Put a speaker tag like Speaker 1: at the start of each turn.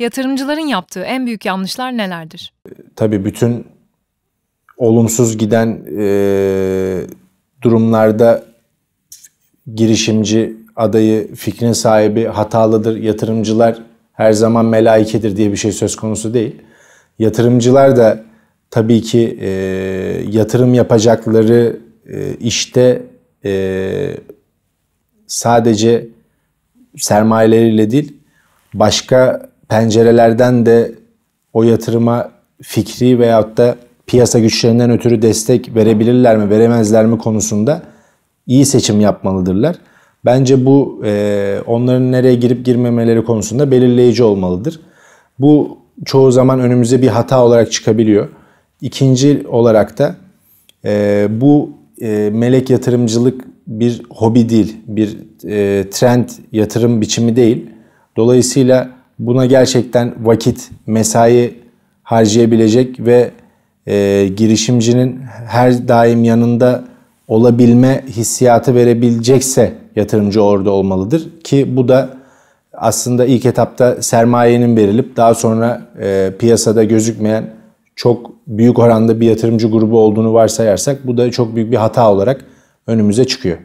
Speaker 1: Yatırımcıların yaptığı en büyük yanlışlar nelerdir? Tabii bütün olumsuz giden e, durumlarda girişimci adayı, fikrin sahibi hatalıdır. Yatırımcılar her zaman melaikedir diye bir şey söz konusu değil. Yatırımcılar da tabii ki e, yatırım yapacakları e, işte e, sadece sermayeleriyle değil başka pencerelerden de o yatırıma fikri veyahut da piyasa güçlerinden ötürü destek verebilirler mi, veremezler mi konusunda iyi seçim yapmalıdırlar. Bence bu e, onların nereye girip girmemeleri konusunda belirleyici olmalıdır. Bu çoğu zaman önümüze bir hata olarak çıkabiliyor. İkinci olarak da e, bu e, melek yatırımcılık bir hobi değil, bir e, trend yatırım biçimi değil. Dolayısıyla buna gerçekten vakit, mesai harcayabilecek ve e, girişimcinin her daim yanında olabilme hissiyatı verebilecekse yatırımcı orada olmalıdır. Ki bu da aslında ilk etapta sermayenin verilip daha sonra e, piyasada gözükmeyen çok büyük oranda bir yatırımcı grubu olduğunu varsayarsak bu da çok büyük bir hata olarak önümüze çıkıyor.